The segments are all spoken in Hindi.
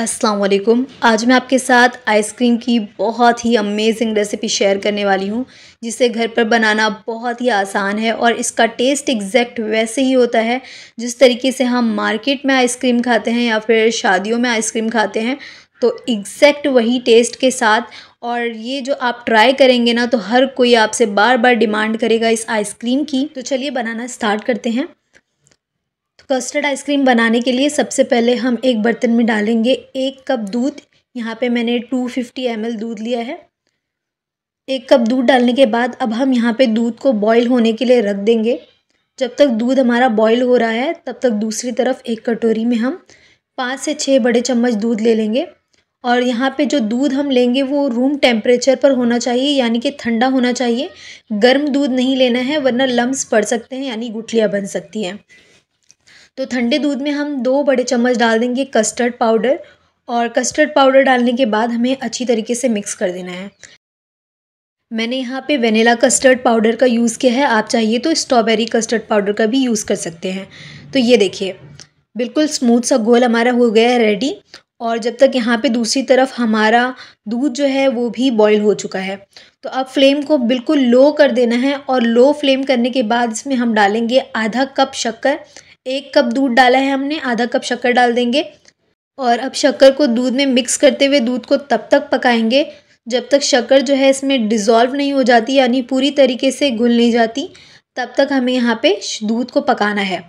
असलकुम आज मैं आपके साथ आइसक्रीम की बहुत ही अमेजिंग रेसिपी शेयर करने वाली हूँ जिसे घर पर बनाना बहुत ही आसान है और इसका टेस्ट एग्जैक्ट वैसे ही होता है जिस तरीके से हम मार्केट में आइसक्रीम खाते हैं या फिर शादियों में आइसक्रीम खाते हैं तो एग्जैक्ट वही टेस्ट के साथ और ये जो आप ट्राई करेंगे ना तो हर कोई आपसे बार बार डिमांड करेगा इस आइसक्रीम की तो चलिए बनाना स्टार्ट करते हैं कस्टर्ड आइसक्रीम बनाने के लिए सबसे पहले हम एक बर्तन में डालेंगे एक कप दूध यहाँ पे मैंने टू फिफ्टी एम दूध लिया है एक कप दूध डालने के बाद अब हम यहाँ पे दूध को बॉईल होने के लिए रख देंगे जब तक दूध हमारा बॉईल हो रहा है तब तक दूसरी तरफ एक कटोरी में हम पाँच से छः बड़े चम्मच दूध ले लेंगे और यहाँ पे जो दूध हम लेंगे वो रूम टेम्परेचर पर होना चाहिए यानी कि ठंडा होना चाहिए गर्म दूध नहीं लेना है वरना लम्ब पड़ सकते हैं यानी गुठलियाँ बन सकती हैं तो ठंडे दूध में हम दो बड़े चम्मच डाल देंगे कस्टर्ड पाउडर और कस्टर्ड पाउडर डालने के बाद हमें अच्छी तरीके से मिक्स कर देना है मैंने यहाँ पे वेनिला कस्टर्ड पाउडर का यूज़ किया है आप चाहिए तो स्ट्रॉबेरी कस्टर्ड पाउडर का भी यूज़ कर सकते हैं तो ये देखिए बिल्कुल स्मूथ सा गोल हमारा हो गया है रेडी और जब तक यहाँ पे दूसरी तरफ हमारा दूध जो है वो भी बॉईल हो चुका है तो अब फ्लेम को बिल्कुल लो कर देना है और लो फ्लेम करने के बाद इसमें हम डालेंगे आधा कप शक्कर एक कप दूध डाला है हमने आधा कप शक्कर डाल देंगे और अब शक्कर को दूध में मिक्स करते हुए दूध को तब तक पकाएंगे जब तक शक्कर जो है इसमें डिज़ोल्व नहीं हो जाती यानी पूरी तरीके से घुल नहीं जाती तब तक हमें यहाँ पे दूध को पकाना है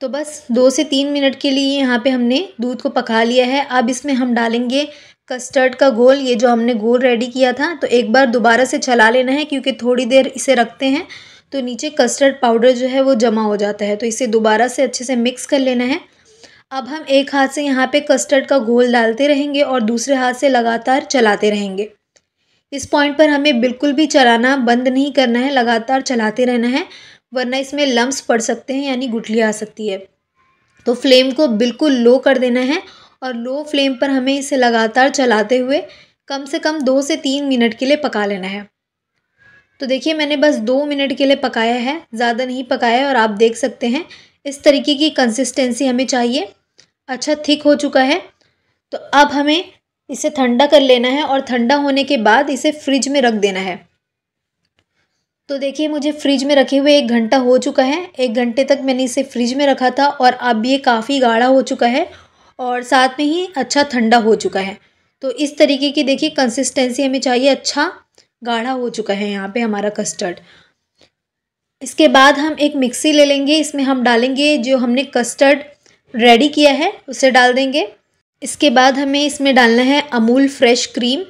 तो बस दो से तीन मिनट के लिए यहाँ पे हमने दूध को पका लिया है अब इसमें हम डालेंगे कस्टर्ड का घोल ये जो हमने घोल रेडी किया था तो एक बार दोबारा से चला लेना है क्योंकि थोड़ी देर इसे रखते हैं तो नीचे कस्टर्ड पाउडर जो है वो जमा हो जाता है तो इसे दोबारा से अच्छे से मिक्स कर लेना है अब हम एक हाथ से यहाँ पे कस्टर्ड का घोल डालते रहेंगे और दूसरे हाथ से लगातार चलाते रहेंगे इस पॉइंट पर हमें बिल्कुल भी चलाना बंद नहीं करना है लगातार चलाते रहना है वरना इसमें लम्ब पड़ सकते हैं यानी गुठली आ सकती है तो फ्लेम को बिल्कुल लो कर देना है और लो फ्लेम पर हमें इसे लगातार चलाते हुए कम से कम दो से तीन मिनट के लिए पका लेना है तो देखिए मैंने बस दो मिनट के लिए पकाया है ज़्यादा नहीं पकाया है और आप देख सकते हैं इस तरीके की कंसिस्टेंसी हमें चाहिए अच्छा थिक हो चुका है तो अब हमें इसे ठंडा कर लेना है और ठंडा होने के बाद इसे फ्रिज में रख देना है तो देखिए मुझे फ्रिज में रखे हुए एक घंटा हो चुका है एक घंटे तक मैंने इसे फ्रिज में रखा था और अब ये काफ़ी गाढ़ा हो चुका है और साथ में ही अच्छा ठंडा हो चुका है तो इस तरीके की देखिए कंसिस्टेंसी हमें चाहिए अच्छा गाढ़ा हो चुका है यहाँ पे हमारा कस्टर्ड इसके बाद हम एक मिक्सी ले लेंगे इसमें हम डालेंगे जो हमने कस्टर्ड रेडी किया है उसे डाल देंगे इसके बाद हमें इसमें डालना है अमूल फ्रेश क्रीम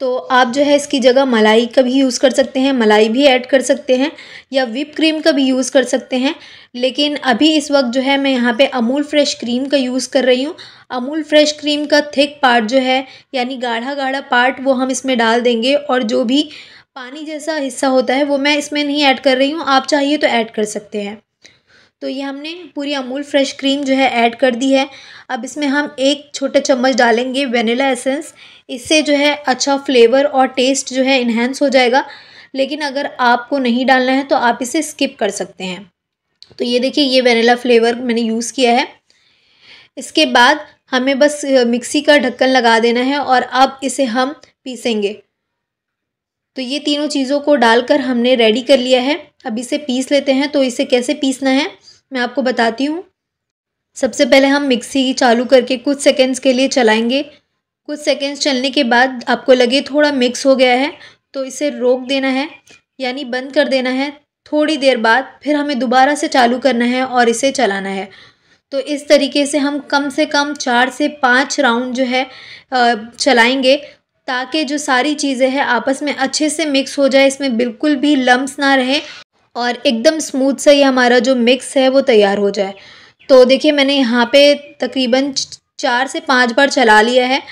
तो आप जो है इसकी जगह मलाई का भी यूज़ कर सकते हैं मलाई भी ऐड कर सकते हैं या विप क्रीम का भी यूज़ कर सकते हैं लेकिन अभी इस वक्त जो है मैं यहाँ पे अमूल फ्रेश क्रीम का यूज़ कर रही हूँ अमूल फ्रेश क्रीम का थिक पार्ट जो है यानी गाढ़ा गाढ़ा पार्ट वो हम इसमें डाल देंगे और जो भी पानी जैसा हिस्सा होता है वो मैं इसमें नहीं ऐड कर रही हूँ आप चाहिए तो ऐड कर सकते हैं तो ये हमने पूरी अमूल फ्रेश क्रीम जो है ऐड कर दी है अब इसमें हम एक छोटा चम्मच डालेंगे वेनिला एसेंस इससे जो है अच्छा फ्लेवर और टेस्ट जो है इन्हेंस हो जाएगा लेकिन अगर आपको नहीं डालना है तो आप इसे स्किप कर सकते हैं तो ये देखिए ये वेनिला फ्लेवर मैंने यूज़ किया है इसके बाद हमें बस मिक्सी का ढक्कन लगा देना है और अब इसे हम पीसेंगे तो ये तीनों चीज़ों को डालकर हमने रेडी कर लिया है अब इसे पीस लेते हैं तो इसे कैसे पीसना है मैं आपको बताती हूँ सबसे पहले हम मिक्सी चालू करके कुछ सेकेंड्स के लिए चलाएंगे कुछ सेकेंड्स चलने के बाद आपको लगे थोड़ा मिक्स हो गया है तो इसे रोक देना है यानी बंद कर देना है थोड़ी देर बाद फिर हमें दोबारा से चालू करना है और इसे चलाना है तो इस तरीके से हम कम से कम चार से पाँच राउंड जो है चलाएंगे ताकि जो सारी चीज़ें हैं आपस में अच्छे से मिक्स हो जाए इसमें बिल्कुल भी लम्स ना रहे और एकदम स्मूथ सा ये हमारा जो मिक्स है वो तैयार हो जाए तो देखिए मैंने यहाँ पे तकरीबन चार से पाँच बार चला लिया है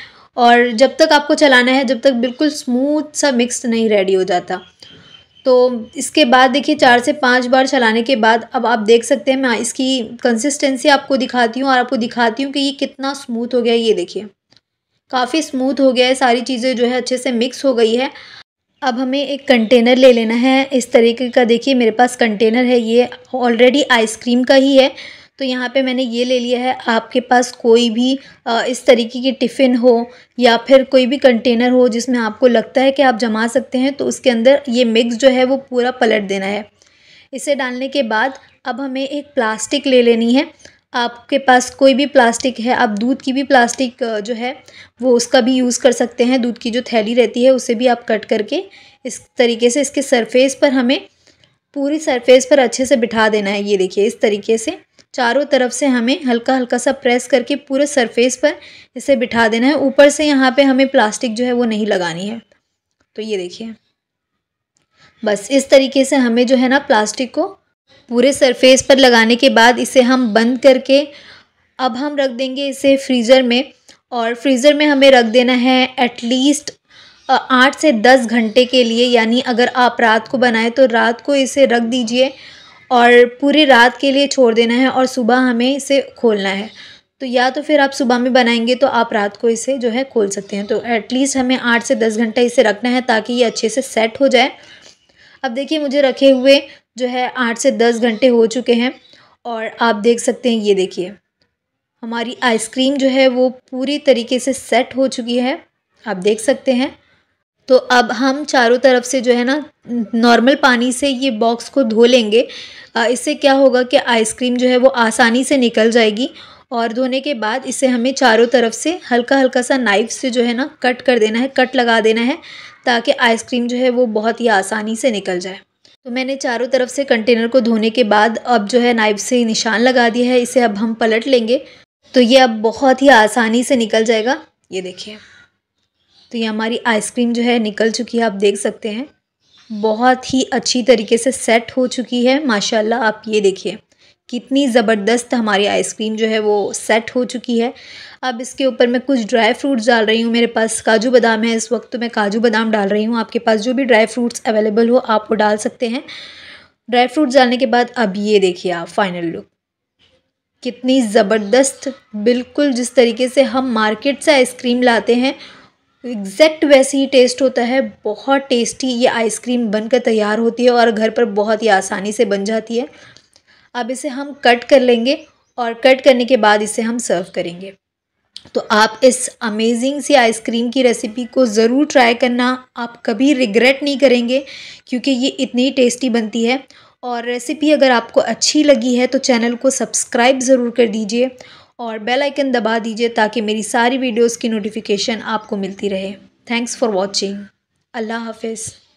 और जब तक आपको चलाना है जब तक बिल्कुल स्मूथ सा मिक्स नहीं रेडी हो जाता तो इसके बाद देखिए चार से पाँच बार चलाने के बाद अब आप देख सकते हैं मैं इसकी कंसिस्टेंसी आपको दिखाती हूँ और आपको दिखाती हूँ कि ये कितना स्मूथ हो गया ये देखिए काफ़ी स्मूथ हो गया है सारी चीज़ें जो है अच्छे से मिक्स हो गई है अब हमें एक कंटेनर ले लेना है इस तरीके का देखिए मेरे पास कंटेनर है ये ऑलरेडी आइसक्रीम का ही है तो यहाँ पे मैंने ये ले लिया है आपके पास कोई भी इस तरीके की टिफ़िन हो या फिर कोई भी कंटेनर हो जिसमें आपको लगता है कि आप जमा सकते हैं तो उसके अंदर ये मिक्स जो है वो पूरा पलट देना है इसे डालने के बाद अब हमें एक प्लास्टिक ले लेनी है आपके पास कोई भी प्लास्टिक है आप दूध की भी प्लास्टिक जो है वो उसका भी यूज़ कर सकते हैं दूध की जो थैली रहती है उसे भी आप कट करके इस तरीके से इसके सरफेस पर हमें पूरी सरफेस पर अच्छे से बिठा देना है ये देखिए इस तरीके से चारों तरफ से हमें हल्का हल्का सा प्रेस करके पूरे सरफेस पर इसे बिठा देना है ऊपर से यहाँ पे हमें प्लास्टिक जो है वो नहीं लगानी है तो ये देखिए बस इस तरीके से हमें जो है ना प्लास्टिक को पूरे सरफेस पर लगाने के बाद इसे हम बंद करके अब हम रख देंगे इसे फ्रीज़र में और फ्रीज़र में हमें रख देना है एटलीस्ट आठ से दस घंटे के लिए यानी अगर आप रात को बनाएं तो रात को इसे रख दीजिए और पूरी रात के लिए छोड़ देना है और सुबह हमें इसे खोलना है तो या तो फिर आप सुबह में बनाएंगे तो आप रात को इसे जो है खोल सकते हैं तो एटलीस्ट हमें आठ से दस घंटा इसे रखना है ताकि ये अच्छे से सेट हो जाए अब देखिए मुझे रखे हुए जो है आठ से दस घंटे हो चुके हैं और आप देख सकते हैं ये देखिए हमारी आइसक्रीम जो है वो पूरी तरीके से सेट हो चुकी है आप देख सकते हैं तो अब हम चारों तरफ से जो है ना नॉर्मल पानी से ये बॉक्स को धो लेंगे इससे क्या होगा कि आइसक्रीम जो है वो आसानी से निकल जाएगी और धोने के बाद इसे हमें चारों तरफ से हल्का हल्का सा नाइफ से जो है ना कट कर देना है कट लगा देना है ताकि आइसक्रीम जो है वो बहुत ही आसानी से निकल जाए तो मैंने चारों तरफ से कंटेनर को धोने के बाद अब जो है नाइफ से निशान लगा दिया है इसे अब हम पलट लेंगे तो ये अब बहुत ही आसानी से निकल जाएगा ये देखिए तो ये हमारी आइसक्रीम जो है निकल चुकी है आप देख सकते हैं बहुत ही अच्छी तरीके से सेट हो चुकी है माशाल्लाह आप ये देखिए कितनी ज़बरदस्त हमारी आइसक्रीम जो है वो सेट हो चुकी है अब इसके ऊपर मैं कुछ ड्राई फ्रूट्स डाल रही हूँ मेरे पास काजू बादाम है इस वक्त तो मैं काजू बादाम डाल रही हूँ आपके पास जो भी ड्राई फ्रूट्स अवेलेबल हो आप वो डाल सकते हैं ड्राई फ्रूट्स डालने के बाद अब ये देखिए आप फाइनल लुक कितनी ज़बरदस्त बिल्कुल जिस तरीके से हम मार्केट से आइसक्रीम लाते हैं एग्जैक्ट वैसे ही टेस्ट होता है बहुत टेस्टी ये आइसक्रीम बनकर तैयार होती है और घर पर बहुत ही आसानी से बन जाती है अब इसे हम कट कर लेंगे और कट करने के बाद इसे हम सर्व करेंगे तो आप इस अमेजिंग सी आइसक्रीम की रेसिपी को ज़रूर ट्राई करना आप कभी रिग्रेट नहीं करेंगे क्योंकि ये इतनी टेस्टी बनती है और रेसिपी अगर आपको अच्छी लगी है तो चैनल को सब्सक्राइब ज़रूर कर दीजिए और बेल आइकन दबा दीजिए ताकि मेरी सारी वीडियोस की नोटिफिकेशन आपको मिलती रहे थैंक्स फॉर वॉचिंग अल्लाह हाफिज़